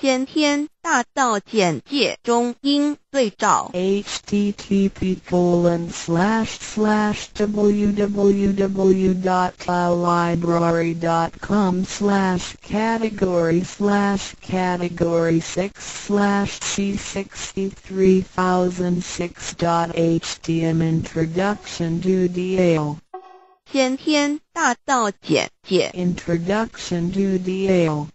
先天大道简介中应对照。http colon slash slash www dot library dot com slash category slash category six slash c sixty three thousand six dot htm introduction to DL。先天大道简介 introduction to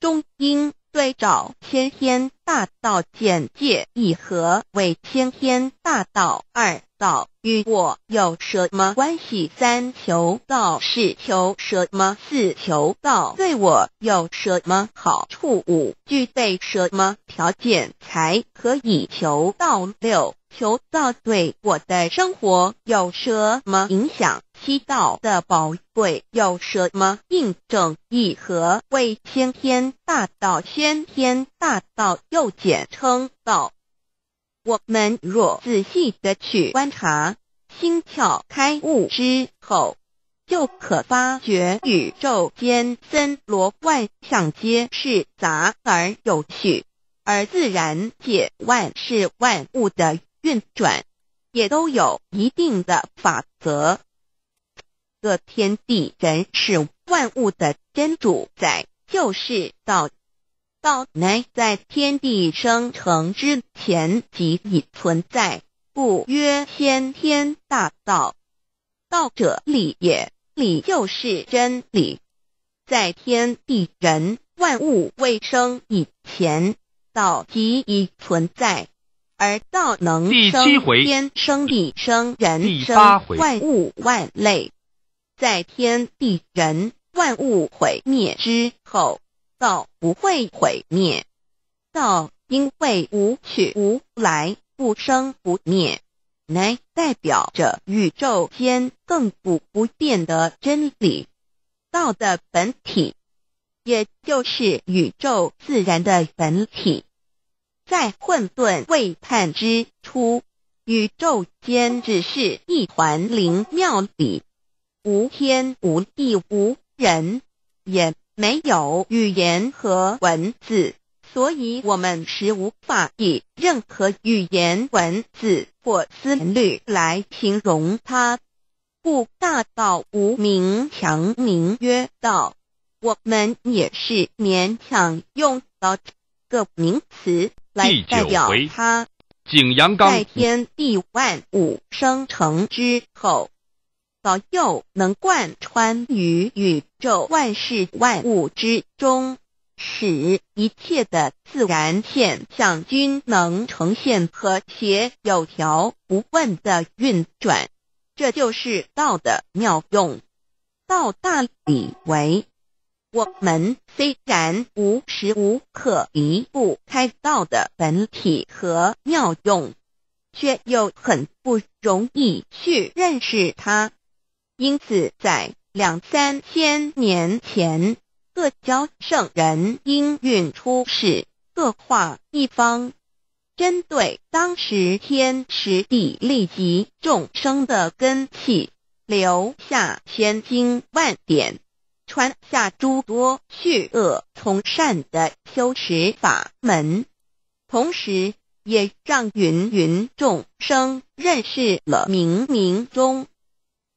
中英对照先天大道简介：一、和为先天大道？二、道与我有什么关系？三、求道是求什么？四、求道对我有什么好处？五、具备什么条件才可以求道？六。求道对我的生活有什么影响？七道的宝贵有什么印证？一和为先天，大道先天大道又简称道。我们若仔细的去观察，心窍开悟之后，就可发觉宇宙间森罗万象皆是杂而有序，而自然界万事万物的。运转也都有一定的法则，这天地人是万物的真主宰就是道，道乃在天地生成之前即已存在，故曰先天大道。道者理也，理就是真理，在天地人万物未生以前，道即已存在。而道能生天生地生人生万物万类，在天地人万物毁灭之后，道不会毁灭，道因为无去无来，不生不灭，乃代表着宇宙间亘古不变的真理。道的本体，也就是宇宙自然的本体。在混沌未判之初，宇宙间只是一团灵妙里，无天无地无人，也没有语言和文字，所以我们无法以任何语言、文字或思虑来形容它。故大道无名，强名曰道。我们也是勉强用这个名词。来代表它。在天地万物生成之后，又能贯穿于宇宙万事万物之中，使一切的自然现象均能呈现和谐有条不紊的运转，这就是道的妙用。道大，理为。我们虽然无时无刻离不开道的本体和妙用，却又很不容易去认识它。因此，在两三千年前，各教圣人应运出世，各化一方，针对当时天时地利及众生的根气，留下千经万典。穿下诸多去恶从善的修持法门，同时也让芸芸众生认识了冥冥中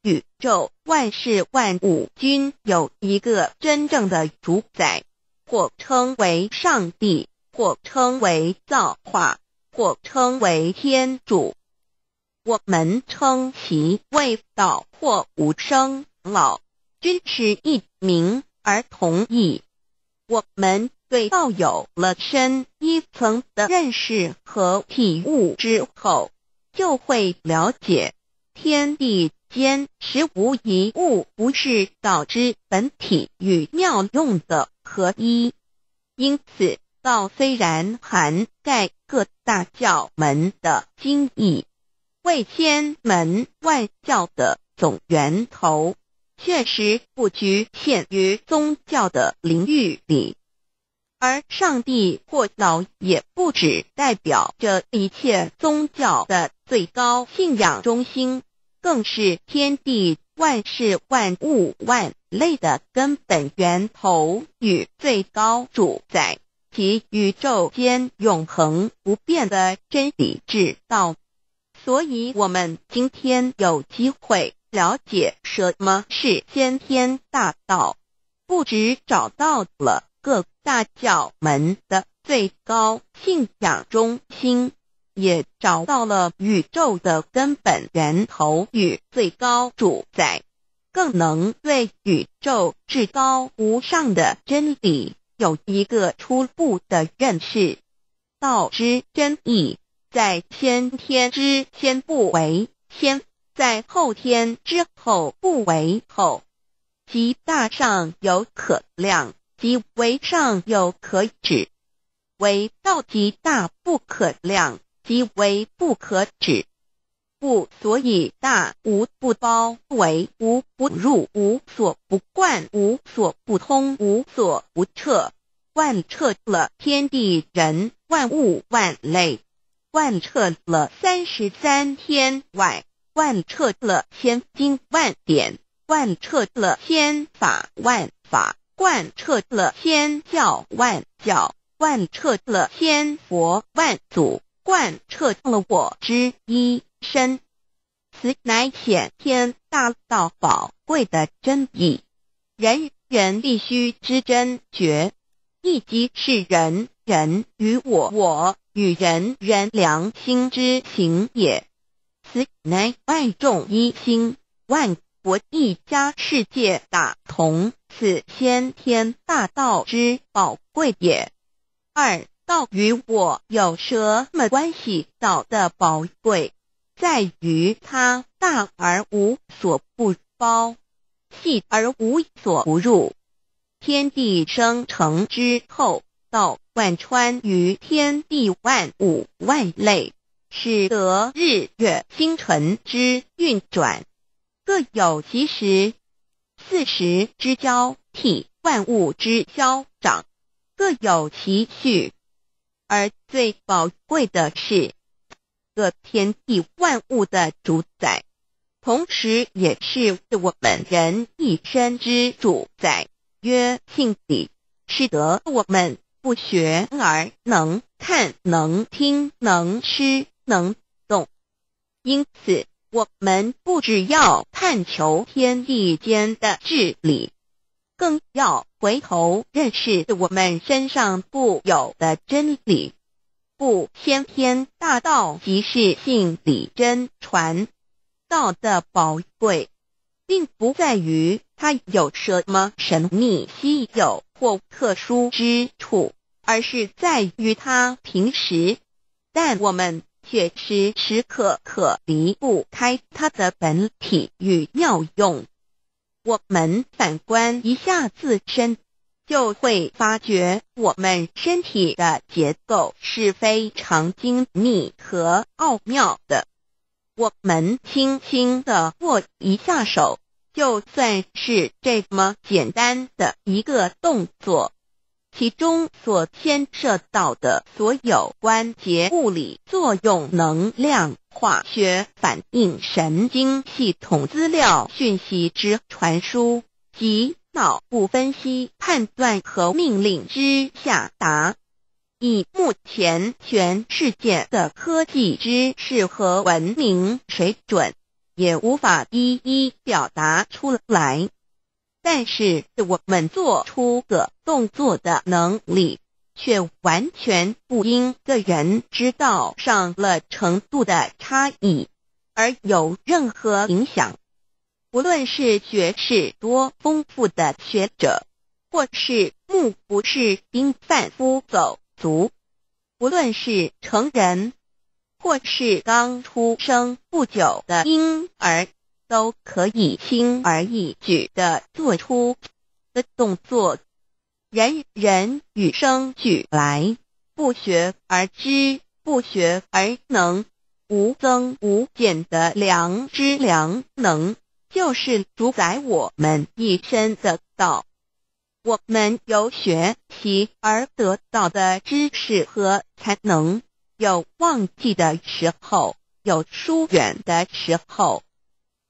宇宙万事万物均有一个真正的主宰，或称为上帝，或称为造化，或称为天主。我们称其为道或无生老君是一。名而同意，我们对道有了深一层的认识和体悟之后，就会了解天地间实无一物不是道之本体与妙用的合一。因此，道虽然涵盖各大教门的经义，为千门万教的总源头。确实不局限于宗教的领域里，而上帝或老也不只代表着一切宗教的最高信仰中心，更是天地万事万物万类的根本源头与最高主宰及宇宙间永恒不变的真理之道。所以我们今天有机会。了解什么是先天大道，不止找到了各大教门的最高信仰中心，也找到了宇宙的根本源头与最高主宰，更能对宇宙至高无上的真理有一个初步的认识。道之真意，在先天之先，不为先。在后天之后不为后，即大上有可量，即为上有可止；为道即大不可量，即为不可止。故所以大无不包，为无不入，无所不贯，无所不通，无所不彻。万彻了天地人万物万类，万彻了三十三天外。万彻了千经万典，万彻了千法万法，万彻了千教万教，万彻了千佛万祖，贯彻了我之一身。此乃显天大道宝贵的真意，人人必须知真觉。一即是人人与我，我与人人良心之行也。乃万众一心，万国一家，世界大同，此先天大道之宝贵也。二道与我有什么关系？道的宝贵，在于它大而无所不包，细而无所不入。天地生成之后，道贯穿于天地万物万类。使得日月星辰之运转各有其时，四时之交替，万物之消长各有其序。而最宝贵的是，各天地万物的主宰，同时也是我们人一生之主宰。曰性体使得我们不学而能看，能听，能吃。能懂，因此我们不只要探求天地间的治理，更要回头认识我们身上固有的真理。不，先天大道即是性理真传，道的宝贵，并不在于它有什么神秘、稀有或特殊之处，而是在于它平时。但我们。却时时刻刻离不开它的本体与妙用。我们反观一下自身，就会发觉我们身体的结构是非常精密和奥妙的。我们轻轻的握一下手，就算是这么简单的一个动作。其中所牵涉到的所有关节、物理作用、能量、化学反应、神经系统、资料讯息之传输及脑部分析、判断和命令之下达，以目前全世界的科技知识和文明水准，也无法一一表达出来。但是我们做出的动作的能力，却完全不因个人知道上了程度的差异而有任何影响。不论是学识多丰富的学者，或是目不识丁贩夫走卒；不论是成人，或是刚出生不久的婴儿。都可以轻而易举的做出的动作，人人与生俱来，不学而知，不学而能，无增无减的良知良能，就是主宰我们一身的道。我们由学习而得到的知识和才能，有忘记的时候，有疏远的时候。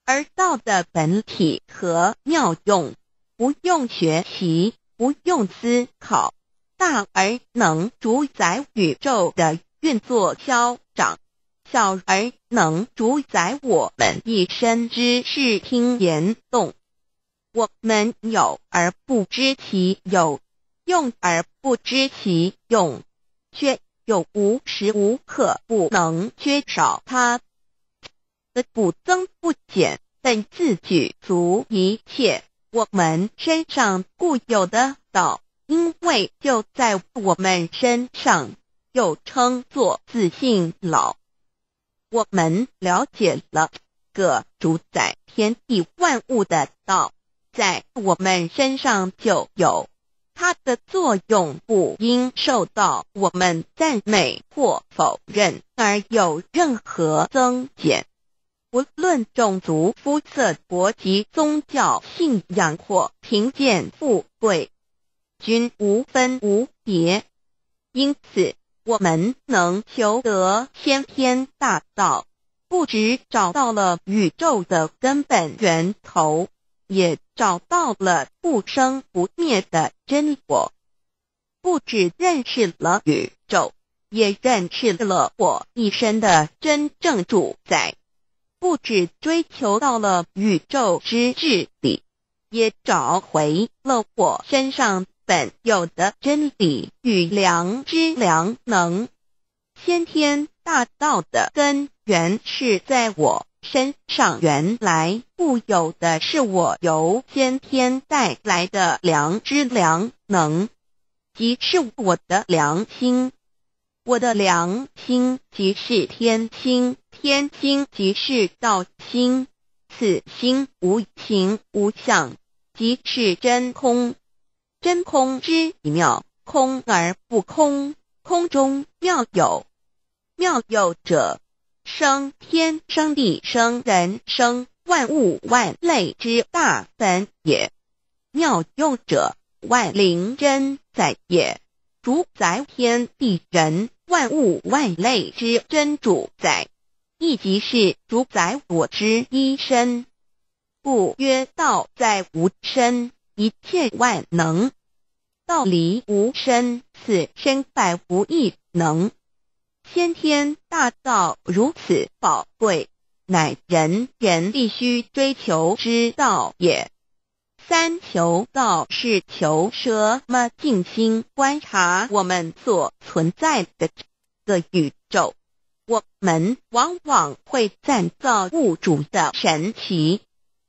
而道的本体和妙用，不用学习，不用思考，大而能主宰宇宙的运作消长，小而能主宰我们一身之视听言动。我们有而不知其有，用而不知其用，却又无时无刻不能缺少它。的不增不减，本自具足一切我们身上固有的道，因为就在我们身上，又称作自信老。我们了解了个主宰天地万物的道，在我们身上就有它的作用，不应受到我们赞美或否认，而有任何增减。无论种族、肤色、国籍、宗教、信仰或贫贱富贵，均无分无别。因此，我们能求得先天大道，不只找到了宇宙的根本源头，也找到了不生不灭的真我；不只认识了宇宙，也认识了我一生的真正主宰。不止追求到了宇宙之至理，也找回了我身上本有的真理与良知良能。先天大道的根源是在我身上，原来固有的是我由先天带来的良知良能，即是我的良心。我的良心即是天心。天心即是道心，此心无形无相，即是真空。真空之妙，空而不空，空中妙有。妙有者，生天生地生人生万物万类之大本也。妙有者，万灵真在也，主宰天地人万物万类之真主宰。亦即是主宰我之一身，故曰道在无身，一切万能。道离无身，此身百无一能。先天大道如此宝贵，乃人人必须追求之道也。三求道是求什么？静心观察我们所存在的的宇宙。我们往往会赞造物主的神奇，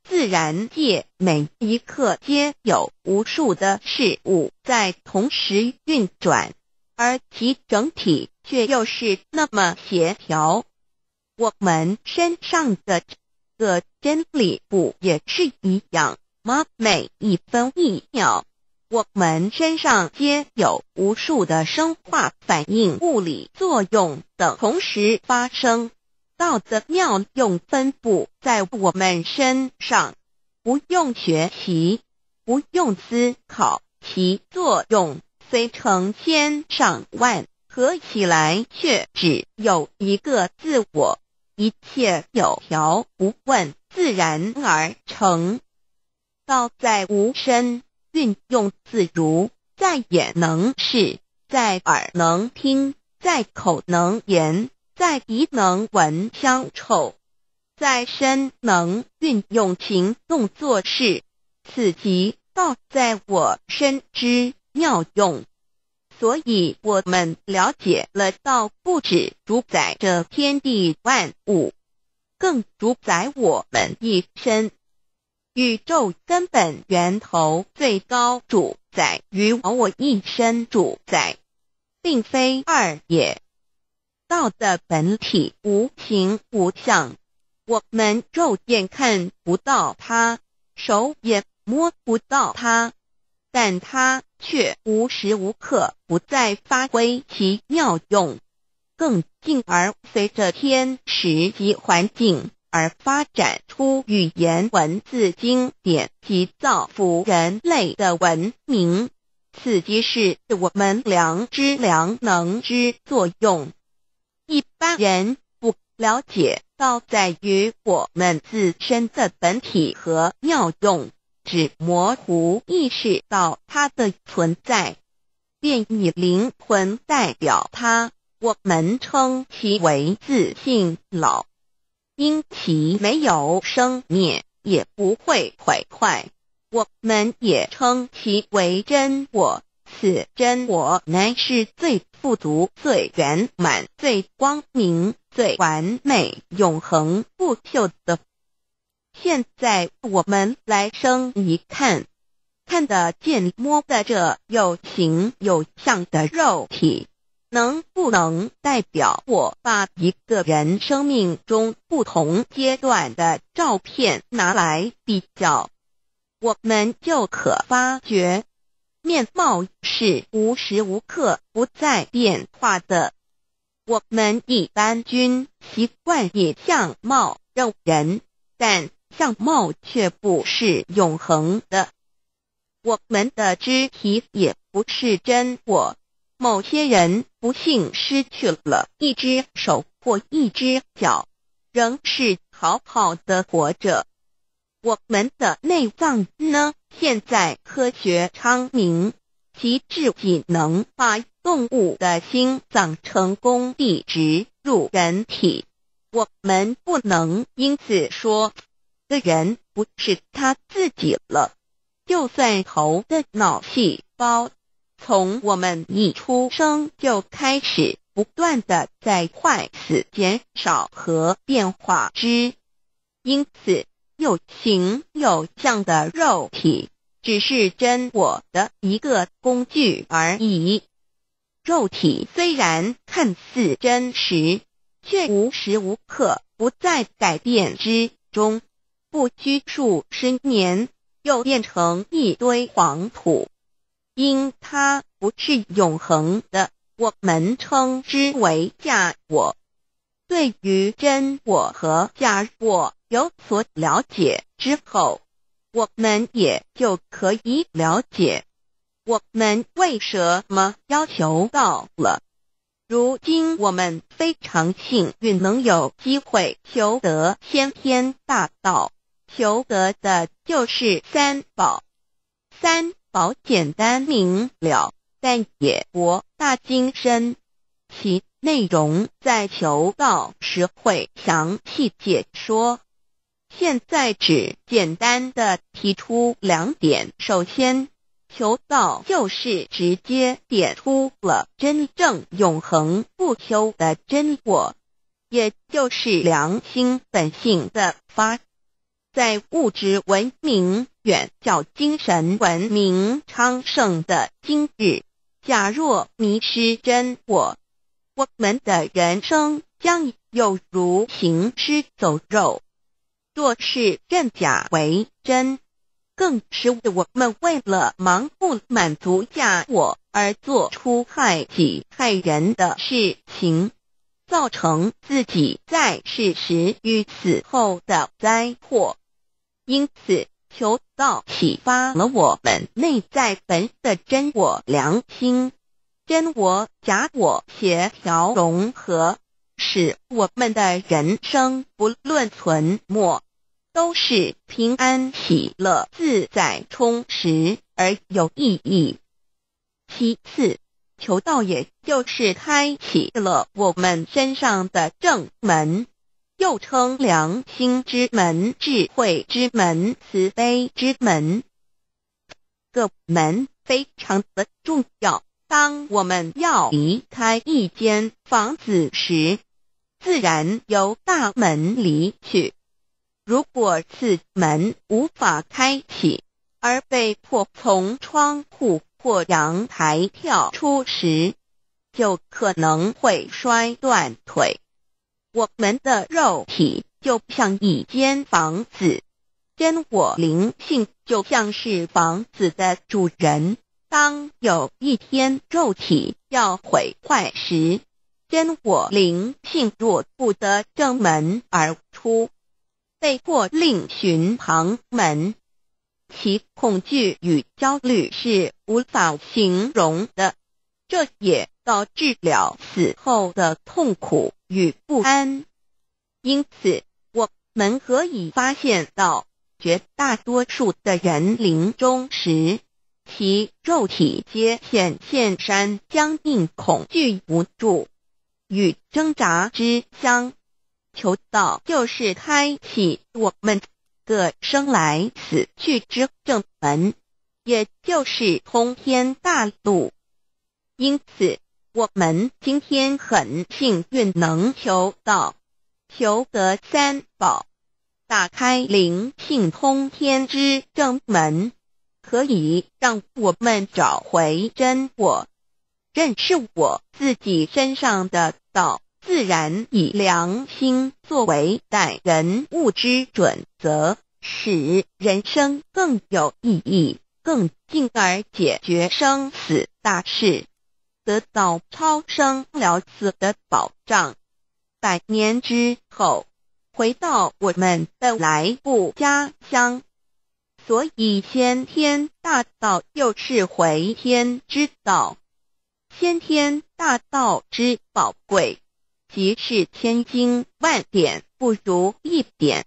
自然界每一刻皆有无数的事物在同时运转，而其整体却又是那么协调。我们身上的这个真理不也是一样吗？每一分一秒。我们身上皆有无数的生化反应、物理作用等同时发生。道的妙用分布在我们身上，不用学习，不用思考，其作用虽成千上万，合起来却只有一个自我。一切有条不紊，自然而成。道在无身。运用自如，在眼能视，在耳能听，在口能言，在鼻能闻香臭，在身能运用情动作事。此即道在我身之妙用。所以我们了解了道，不止主宰着天地万物，更主宰我们一身。宇宙根本源头最高主宰于我一身主宰，并非二也。道的本体无形无相，我们肉眼看不到它，手也摸不到它，但它却无时无刻不在发挥其妙用，更进而随着天时及环境。而发展出语言文字经典及造福人类的文明，此即是我们良知良能之作用。一般人不了解到在于我们自身的本体和妙用，只模糊意识到它的存在，便以灵魂代表它，我们称其为自信老。因其没有生灭，也不会毁坏，我们也称其为真我。此真我乃是最富足、最圆满、最光明、最完美、永恒不朽的。现在我们来生一看，看得见、摸得着、有形有相的肉体。能不能代表我把一个人生命中不同阶段的照片拿来比较，我们就可发觉面貌是无时无刻不在变化的。我们一般均习惯以相貌认人，但相貌却不是永恒的。我们的肢体也不是真我，某些人。不幸失去了一只手或一只脚，仍是好好的活着。我们的内脏呢？现在科学昌明，其使仅能把动物的心脏成功地植入人体，我们不能因此说的人不是他自己了。就算猴的脑细胞。从我们一出生就开始不断的在坏死、减少和变化之，因此有形有相的肉体只是真我的一个工具而已。肉体虽然看似真实，却无时无刻不在改变之中，不拘束十年，又变成一堆黄土。因它不是永恒的，我们称之为假我。对于真我和假我有所了解之后，我们也就可以了解我们为什么要求到了。如今我们非常幸运，能有机会求得先天大道，求得的就是三宝，三。保简单明了，但也博大精深。其内容在求道时会详细解说。现在只简单的提出两点：首先，求道就是直接点出了真正永恒不朽的真我，也就是良心本性的发。在物质文明远较精神文明昌盛的今日，假若迷失真我，我们的人生将有如行尸走肉；若是认假为真，更是我们为了盲目满足假我而做出害己害人的事情，造成自己在世时与死后的灾祸。因此，求道启发了我们内在本的真我良心，真我假我协调融合，使我们的人生不论存没，都是平安、喜乐、自在、充实而有意义。其次，求道也就是开启了我们身上的正门。又称良心之门、智慧之门、慈悲之门，各门非常的重要。当我们要离开一间房子时，自然由大门离去。如果此门无法开启，而被迫从窗户或阳台跳出时，就可能会摔断腿。我们的肉体就像一间房子，真我灵性就像是房子的主人。当有一天肉体要毁坏时，真我灵性若不得正门而出，被迫另寻旁门，其恐惧与焦虑是无法形容的。这也导致了死后的痛苦。与不安，因此我们可以发现到，绝大多数的人临终时，其肉体皆显现山僵硬、恐惧无助与挣扎之相，求道就是开启我们的生来死去之正门，也就是通天大路，因此。我们今天很幸运能求到求得三宝，打开灵性通天之正门，可以让我们找回真我，认识我自己身上的道。自然以良心作为待人物之准则，使人生更有意义，更进而解决生死大事。得到超生了死的保障，百年之后回到我们的来故乡。所以先天大道又是回天之道，先天大道之宝贵，即是千金万点不如一点。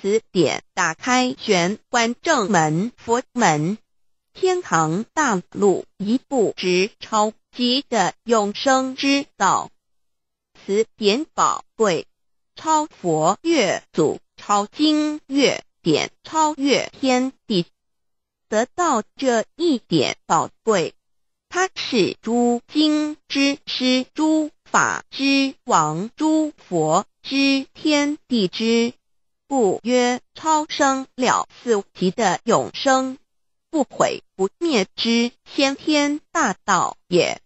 此点打开玄关正门、佛门、天堂大路，一步直超。即的永生之道，此点宝贵，超佛越祖，超经越典，超越天地，得到这一点宝贵，它是诸经之师，诸法之王，诸佛之天地之，故曰超生了死，即的永生。不毁不灭之先天大道也，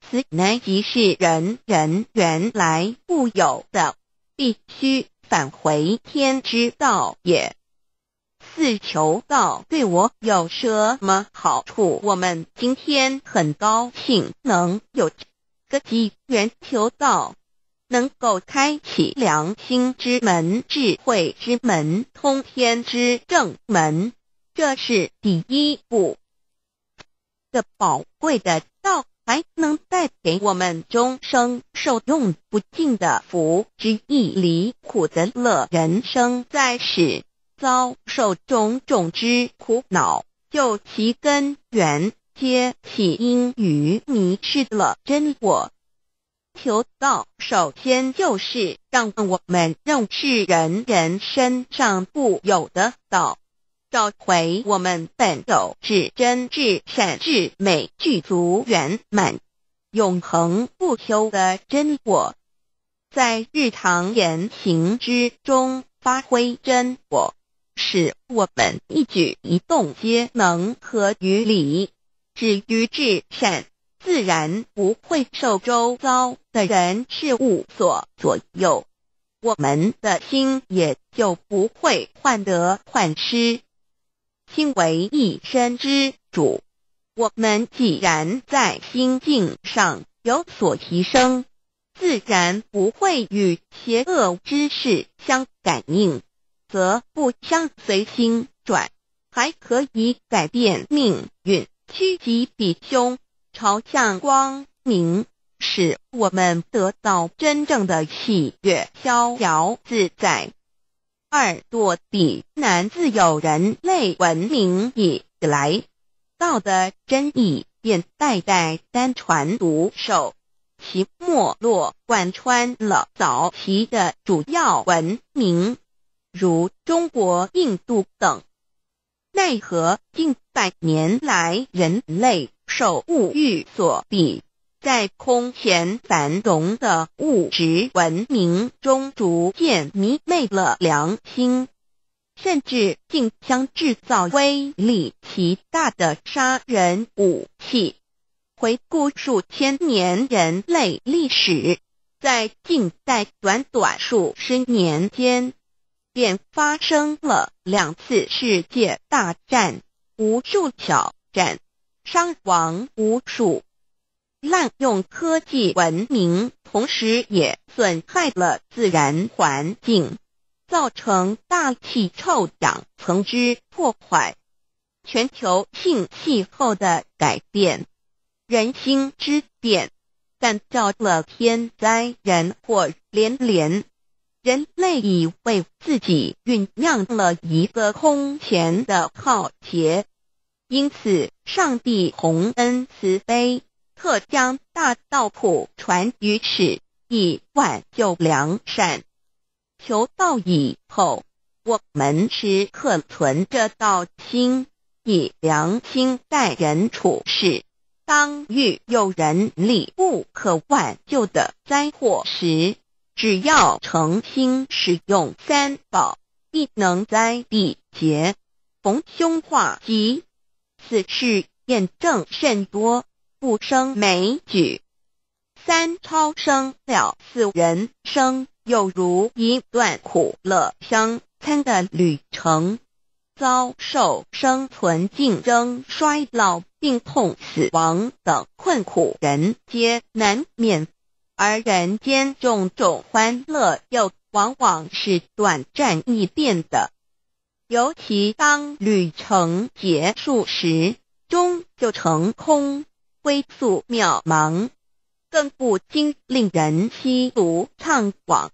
此乃即是人人原来固有的，必须返回天之道也。四求道对我有什么好处？我们今天很高兴能有个机缘求道，能够开启良心之门、智慧之门、通天之正门。这是第一步，的宝贵的道，还能带给我们终生受用不尽的福。之义理，苦则乐人生，在世，遭受种种之苦恼，就其根源，皆起因于迷失了真我。求道，首先就是让我们认识人人身上固有的道。找回我们本有至真、至善、至美、具足圆满、永恒不休的真我，在日常言行之中发挥真我，使我们一举一动皆能合于理，止于至善，自然不会受周遭的人事物所左右。我们的心也就不会患得患失。心为一身之主，我们既然在心境上有所提升，自然不会与邪恶之事相感应，则不相随心转，还可以改变命运，趋吉避凶，朝向光明，使我们得到真正的喜悦、逍遥自在。二堕地，难自有人类文明以来，道德真意便代代单传独守，其没落贯穿了早期的主要文明，如中国、印度等。奈何近百年来，人类受物欲所比。在空前繁荣的物质文明中，逐渐迷昧了良心，甚至竞相制造威力极大的杀人武器。回顾数千年人类历史，在近代短短数十年间，便发生了两次世界大战，无数挑战，伤亡无数。滥用科技文明，同时也损害了自然环境，造成大气臭氧层之破坏，全球性气候的改变，人心之变，但造了天灾人祸连连，人类已为自己酝酿了一个空前的浩劫，因此上帝洪恩慈悲。特将大道谱传于世，以挽救良善。求道以后，我们时刻存着道心，以良心待人处事。当遇有人力不可挽救的灾祸时，只要诚心使用三宝，必能灾必劫，逢凶化吉。此事验证甚多。不生美举，三超生了，四人生又如一段苦乐相参的旅程，遭受生存竞争、衰老、病痛、死亡等困苦，人皆难免；而人间种种欢乐，又往往是短暂易变的，尤其当旅程结束时，终就成空。归宿渺茫，更不禁令人凄苦怅惘。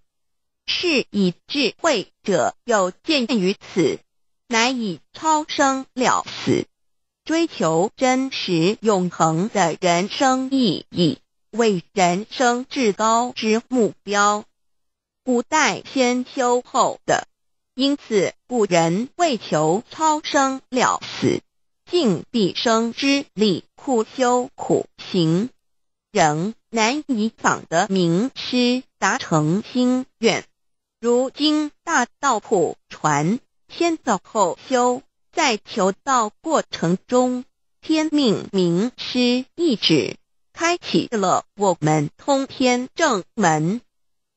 是以智慧者有见于此，乃以超生了死。追求真实永恒的人生意义，为人生至高之目标。古代先修后的，因此古人为求超生了死，尽毕生之力。苦修苦行，仍难以仿得名师达成心愿。如今大道普传，先走后修，在求道过程中，天命名师一指，开启了我们通天正门，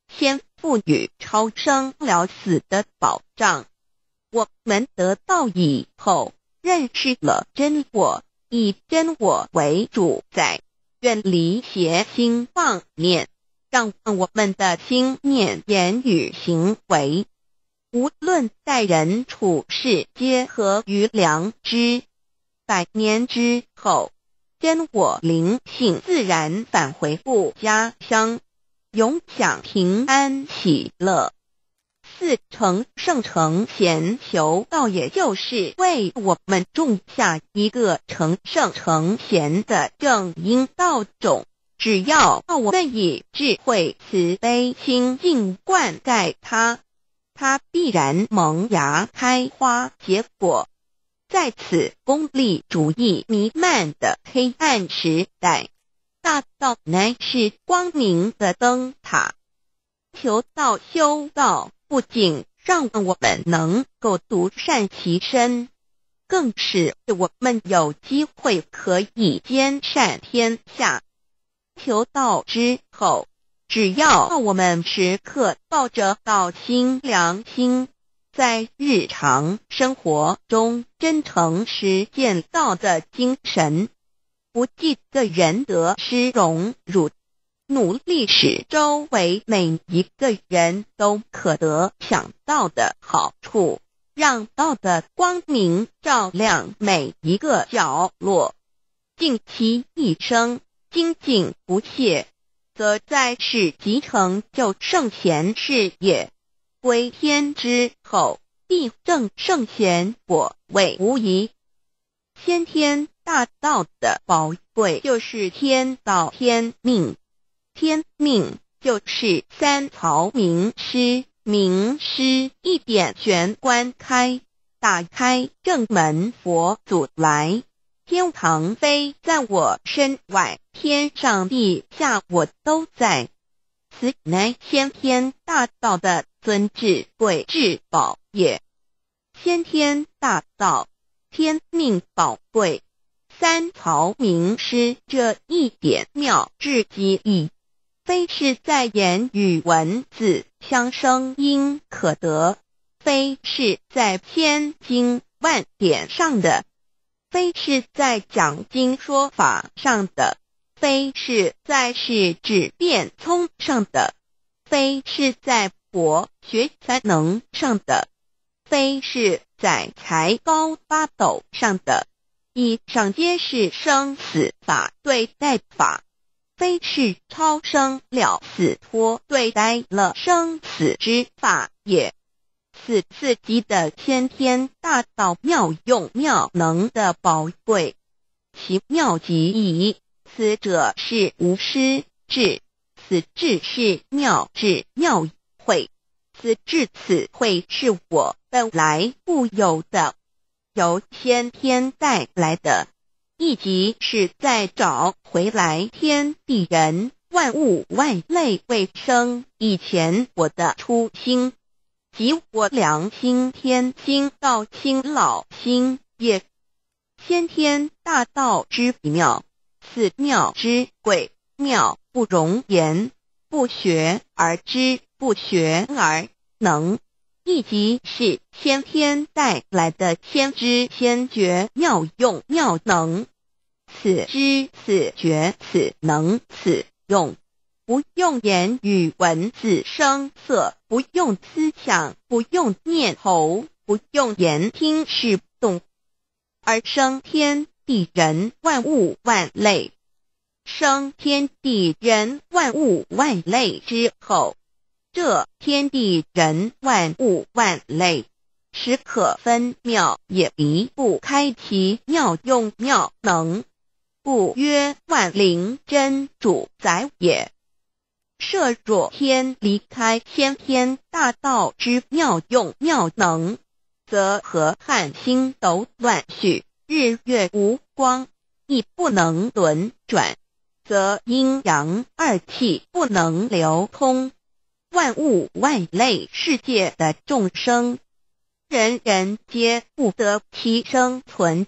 先赋予超生了死的保障。我们得道以后，认识了真我。以真我为主宰，愿离邪心妄念，让我们的心念、言语、行为，无论待人处事，皆合于良知。百年之后，真我灵性自然返回故乡，永享平安喜乐。四成圣成贤，求道也就是为我们种下一个成圣成贤的正因道种。只要我们以智慧、慈悲、清净灌溉它，它必然萌芽、开花、结果。在此功利主义弥漫的黑暗时代，大道乃是光明的灯塔，求道、修道。不仅让我们能够独善其身，更是我们有机会可以兼善天下。求道之后，只要我们时刻抱着道心、良心，在日常生活中真诚实践道的精神，不计得仁德、失荣辱。努力使周围每一个人都可得想到的好处，让道的光明照亮每一个角落。尽其一生，精进不懈，则在世即成就圣贤事业；归天之后，必正圣贤果位无疑。先天大道的宝贵，就是天道天命。天命就是三曹名师，名师一点玄关开，打开正门佛祖来，天堂飞在我身外，天上地下我都在。此乃先天大道的尊至贵至宝也，先天大道天命宝贵，三曹名师这一点妙至极意。非是在言语文字相生因可得，非是在千经万典上的，非是在讲经说法上的，非是在是指变聪上的，非是在博学才能上的，非是在才高八斗上的，以上皆是生死法对待法。非是超生了死脱，对待了生死之法也。此次级的先天大道妙用妙能的宝贵，其妙极矣。此者是无师智，此智是妙智妙慧，此智此慧是我本来固有的，由先天带来的。一即是在找回来，天地人万物万类未生以前，我的初心，即我良心天心道心老心也。先天大道之妙，此妙之鬼妙不容言，不学而知，不学而能。一即是先天带来的先知、先觉、妙用、妙能，此知、此觉、此能、此用，不用言语文字声色，不用思想，不用念头，不用言听、是动，而生天地人万物万类。生天地人万物万类之后。这天地人万物万类，实可分妙也，离不开其妙用妙能。故曰万灵真主宰也。设若天离开先天大道之妙用妙能，则河汉星斗乱序，日月无光，亦不能轮转，则阴阳二气不能流通。万物万类世界的众生，人人皆不得其生存。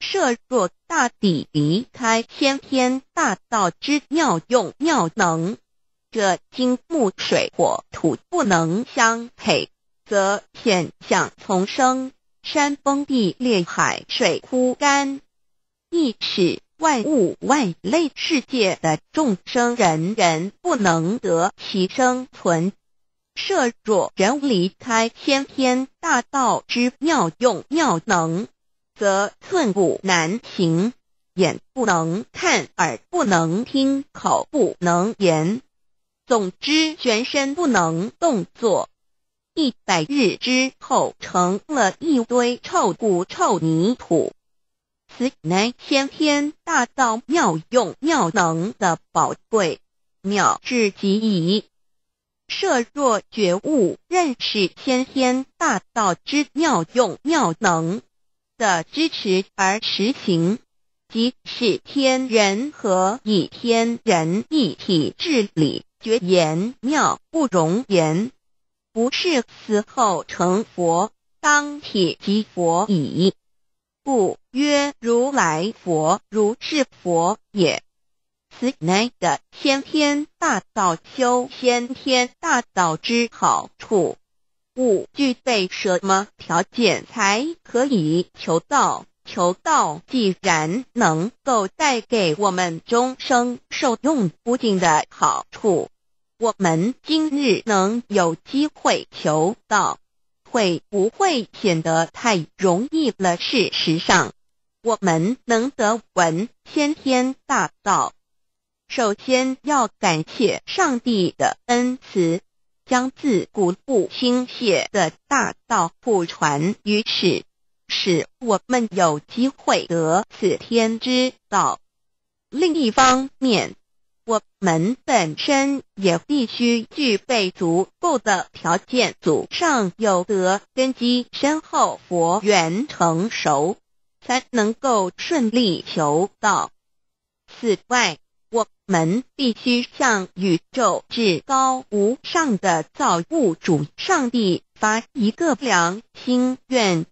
设若大抵离开先天大道之妙用妙能，这金木水火土不能相配，则险象丛生，山崩地裂，海水枯干，一尺。万物万类世界的众生，人人不能得其生存。设若人离开先天大道之妙用妙能，则寸步难行，眼不能看，耳不能听，口不能言。总之，全身不能动作。一百日之后，成了一堆臭骨臭泥土。此乃先天大道妙用妙能的宝贵妙至极矣。设若觉悟认识先天大道之妙用妙能的支持而实行，即是天人合一、天人一体治理。绝言妙不容言，不是死后成佛，当体即佛矣。故曰，如来佛，如是佛也。此乃的先天大道修先天大道之好处。故具备什么条件才可以求道？求道既然能够带给我们终生受用不尽的好处，我们今日能有机会求道。会不会显得太容易了？事实上，我们能得闻先天大道，首先要感谢上帝的恩慈，将自古不倾泻的大道普传于此，使我们有机会得此天之道。另一方面，我们本身也必须具备足够的条件，祖上有德，根基深厚，佛缘成熟，才能够顺利求道。此外，我们必须向宇宙至高无上的造物主上帝发一个良心愿，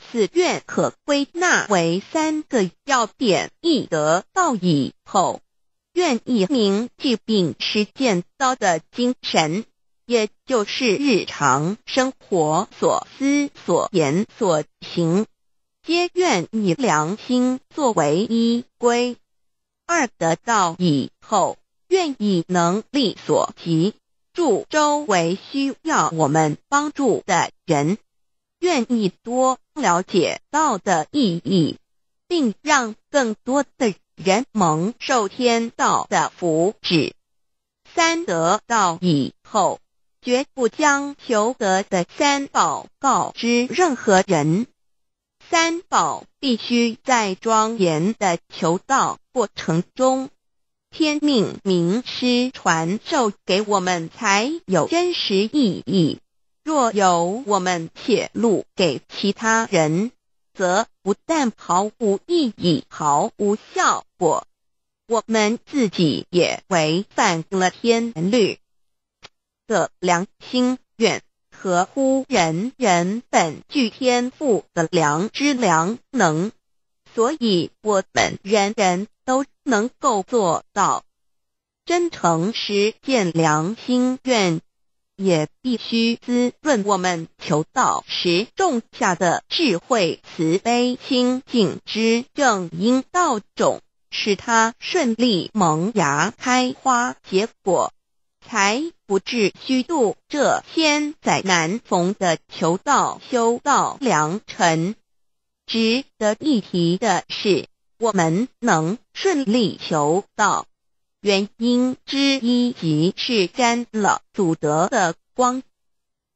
此愿可归纳为三个要点：一、得到以后。愿意明记秉持建道的精神，也就是日常生活所思所言所行，皆愿以良心作为依归；二得到以后，愿意能力所及，助周围需要我们帮助的人，愿意多了解到的意义，并让更多的。人蒙受天道的福祉，三得到以后，绝不将求得的三宝告知任何人。三宝必须在庄严的求道过程中，天命名师传授给我们才有真实意义。若有我们泄露给其他人，则不但毫无意义、毫无效果，我们自己也违反了天律的良心愿，合乎人人本具天赋的良知良能，所以我们人人都能够做到真诚实践良心愿。也必须滋润我们求道时种下的智慧、慈悲、清净之正因道种，使它顺利萌芽、开花、结果，才不至虚度这千载难逢的求道修道良辰。值得一提的是，我们能顺利求道。原因之一即是沾了祖德的光，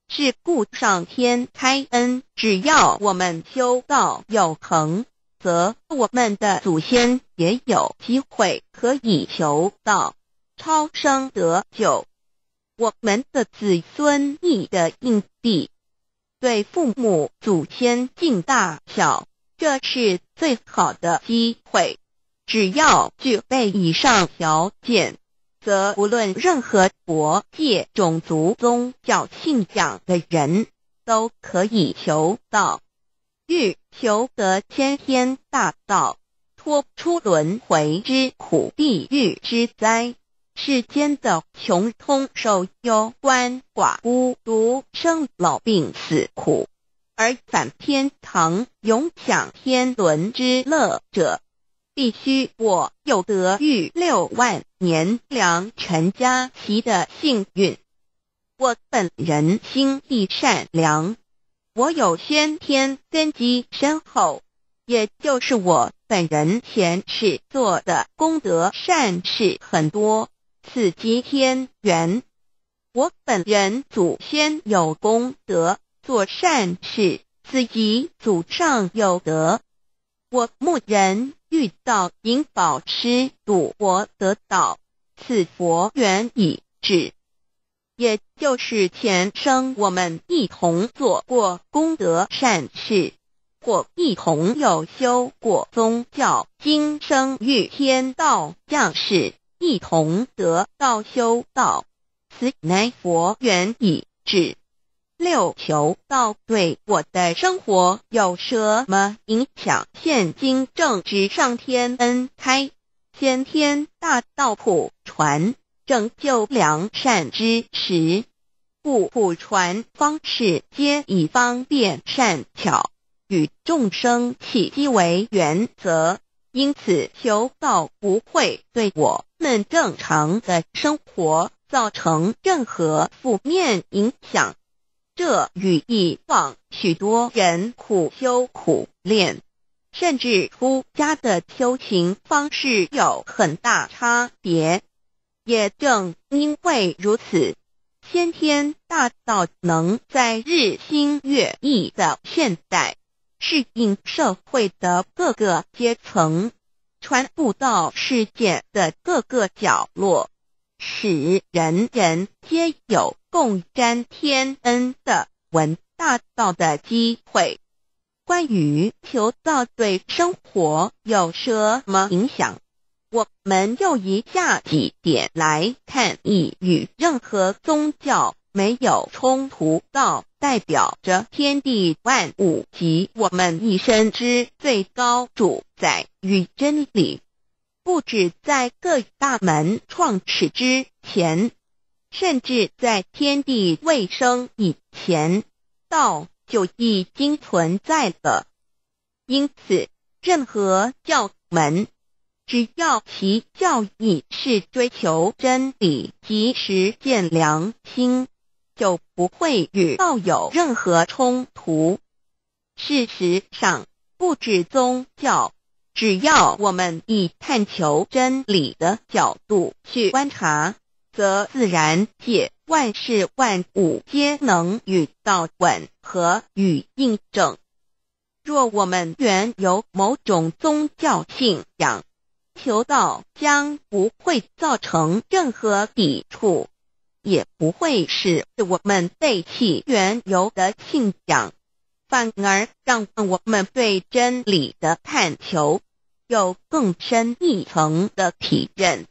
是故上天开恩，只要我们修道有恒，则我们的祖先也有机会可以求道超生得救，我们的子孙亦的应地，对父母祖先敬大小，这是最好的机会。只要具备以上条件，则不论任何国界、种族、宗教、信仰的人，都可以求道，欲求得先天大道，脱出轮回之苦、地狱之灾。世间的穷通受忧、官、寡孤独、生老病死苦，而反天堂、永享天伦之乐者。必须我有得遇六万年良辰家齐的幸运，我本人心地善良，我有先天根基深厚，也就是我本人前世做的功德善事很多，此即天缘。我本人祖先有功德做善事，此即祖上有德。我目人。遇到引宝师，赌博得道，此佛缘已止，也就是前生我们一同做过功德善事，或一同有修过宗教，今生遇天道将士一同得道修道，此乃佛缘已止。六求道对我的生活有什么影响？现今正值上天恩开，先天大道普传，拯救良善之时，故普传方式皆以方便善巧，与众生起机为原则。因此，求道不会对我们正常的生活造成任何负面影响。这与以往许多人苦修苦练，甚至出家的修行方式有很大差别。也正因为如此，先天大道能在日新月异的现代适应社会的各个阶层，穿布到世界的各个角落，使人人皆有。共沾天恩的文大道的机会。关于求道对生活有什么影响？我们又以下几点来看：一、与任何宗教没有冲突。道代表着天地万物及我们一生之最高主宰与真理，不止在各大门创始之前。甚至在天地未生以前，道就已经存在了。因此，任何教门，只要其教义是追求真理及实践良心，就不会与道有任何冲突。事实上，不止宗教，只要我们以探求真理的角度去观察。则自然界万事万物皆能与道吻合与印证。若我们缘由某种宗教信仰求道，将不会造成任何抵触，也不会使我们背弃缘由的信仰，反而让我们对真理的探求有更深一层的体认。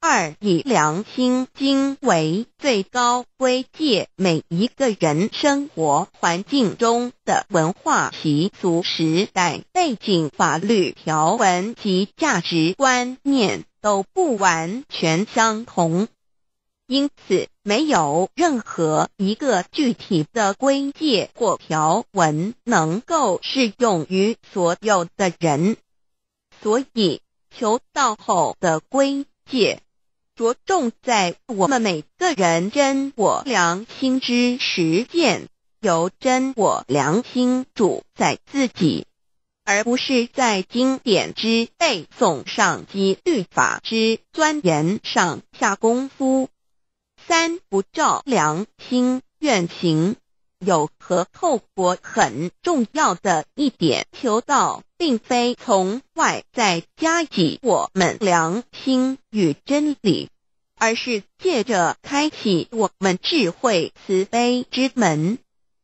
二以良心经为最高规戒，每一个人生活环境中的文化习俗、时代背景、法律条文及价值观念都不完全相同，因此没有任何一个具体的规戒或条文能够适用于所有的人。所以，求道后的规戒。着重在我们每个人真我良心之实践，由真我良心主宰自己，而不是在经典之背诵上及律法之钻研上下功夫。三不照良心愿行。有何后果很重要的一点，求道并非从外在加给我们良心与真理，而是借着开启我们智慧慈悲之门，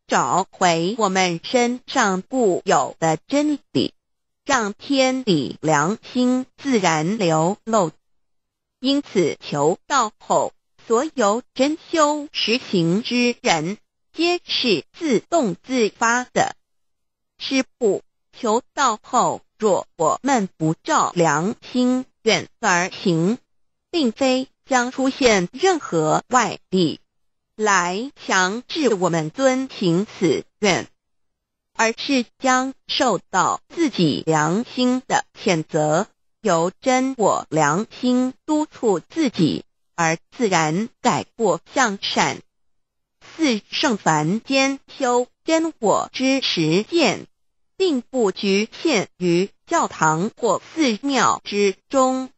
找回我们身上固有的真理，让天理良心自然流露。因此，求道后所有真修实行之人。皆是自动自发的。师父求道后，若我们不照良心愿而行，并非将出现任何外力来强制我们遵行此愿，而是将受到自己良心的谴责，由真我良心督促自己而自然改过向善。自圣凡间修真我之实践，并不局限于教堂或寺庙之中。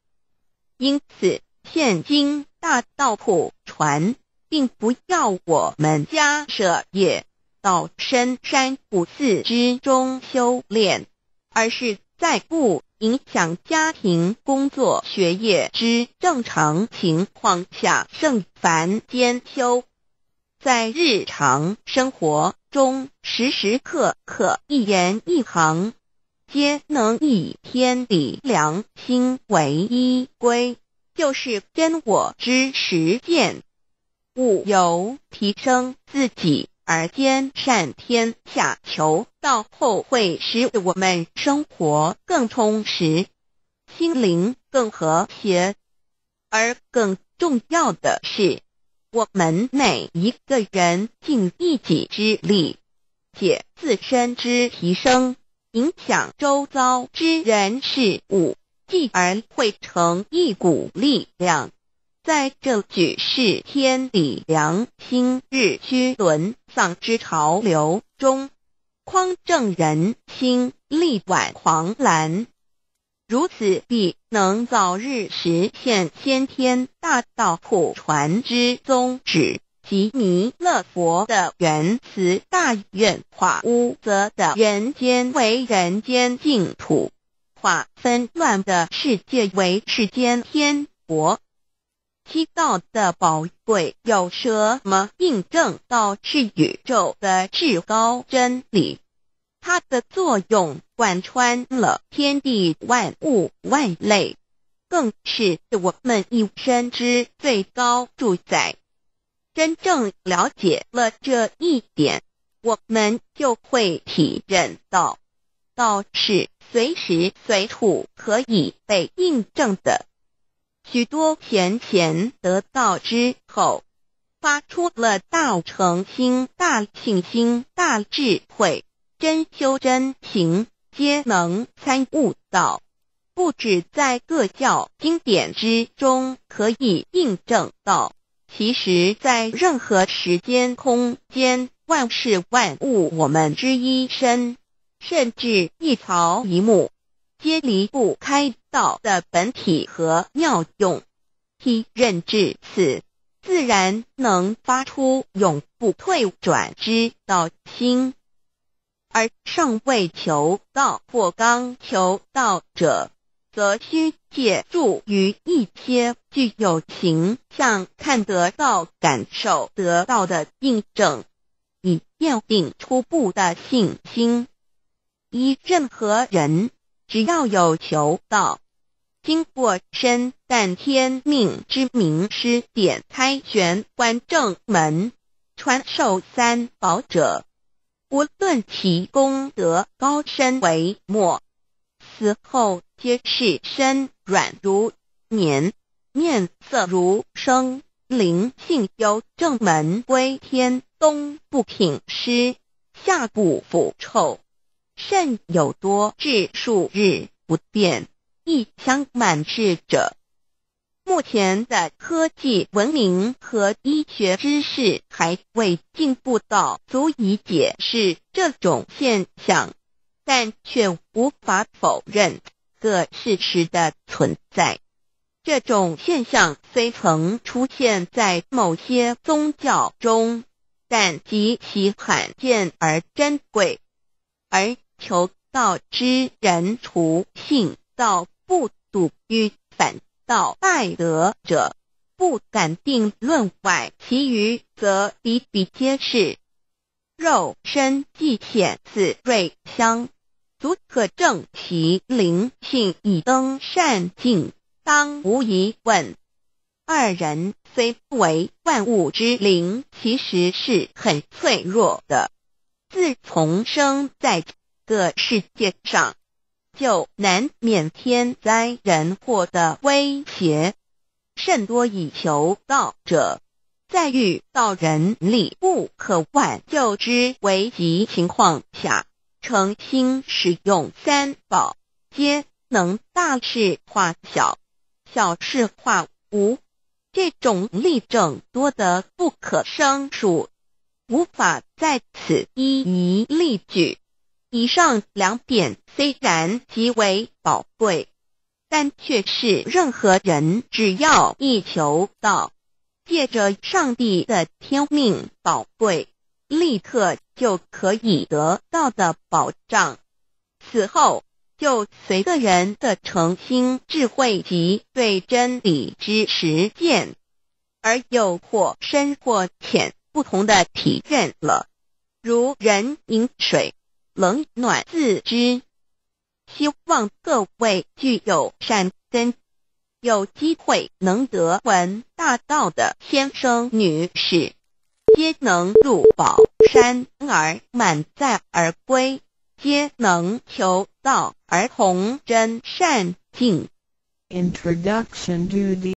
因此，现今大道普传，并不要我们家舍也到深山古寺之中修炼，而是在不影响家庭、工作、学业之正常情况下圣凡间修。在日常生活中，时时刻刻，一言一行，皆能以天地良心为依归，就是真我之实践。五由提升自己而兼善天下，求道后会使我们生活更充实，心灵更和谐，而更重要的是。我们每一个人尽一己之力，解自身之提升，影响周遭之人事物，继而汇成一股力量，在这举世天理良心日趋沦丧之潮流中，匡正人心，力挽狂澜。如此，必能早日实现先天大道普传之宗旨，即弥勒佛的原慈大愿化污泽的人间为人间净土，化纷乱的世界为世间天国。七道的宝贵有什么印证？道是宇宙的至高真理，它的作用。贯穿了天地万物万类，更是我们一生之最高主宰。真正了解了这一点，我们就会体验到，道是随时随处可以被印证的。许多贤贤得道之后，发出了大诚心、大信心、大智慧，真修真行。皆能参悟到，不止在各教经典之中可以印证到，其实，在任何时间、空间，万事万物，我们之一身，甚至一草一木，皆离不开道的本体和妙用。一认知此，自然能发出永不退转之道心。而尚未求道或刚求道者，则需借助于一些具有形象、看得到、感受得到的印证，以奠定初步的信心。一任何人只要有求道，经过身、但天命之名师点开玄关正门，传授三宝者。无论其功德高深为末，死后皆是身软如棉，面色如生，灵性由正门归天东，不挺尸，下不腐臭，肾有多至数日不变，一腔满滞者。目前的科技文明和医学知识还未进步到足以解释这种现象，但却无法否认个事实的存在。这种现象虽曾出现在某些宗教中，但极其罕见而珍贵。而求道之人，除信道不笃于反。到败德者，不敢定论外，其余则比比皆是。肉身既显似瑞香，足可证其灵性已登善境，当无疑问。二人虽为万物之灵，其实是很脆弱的。自从生在这个世界上。就难免天灾人祸的威胁甚多。以求道者，在遇到人力不可挽救之危急情况下，诚心使用三宝，皆能大事化小，小事化无。这种例证多得不可胜数，无法在此一一例举。以上两点虽然极为宝贵，但却是任何人只要一求到，借着上帝的天命宝贵，立刻就可以得到的保障。此后，就随个人的诚心、智慧及对真理之实践，而有或深或浅不同的体验了。如人饮水。冷暖自知，希望各位具有善根，有机会能得闻大道的先生女士，皆能入宝山而满载而归，皆能求道而同真善境。Introduction to the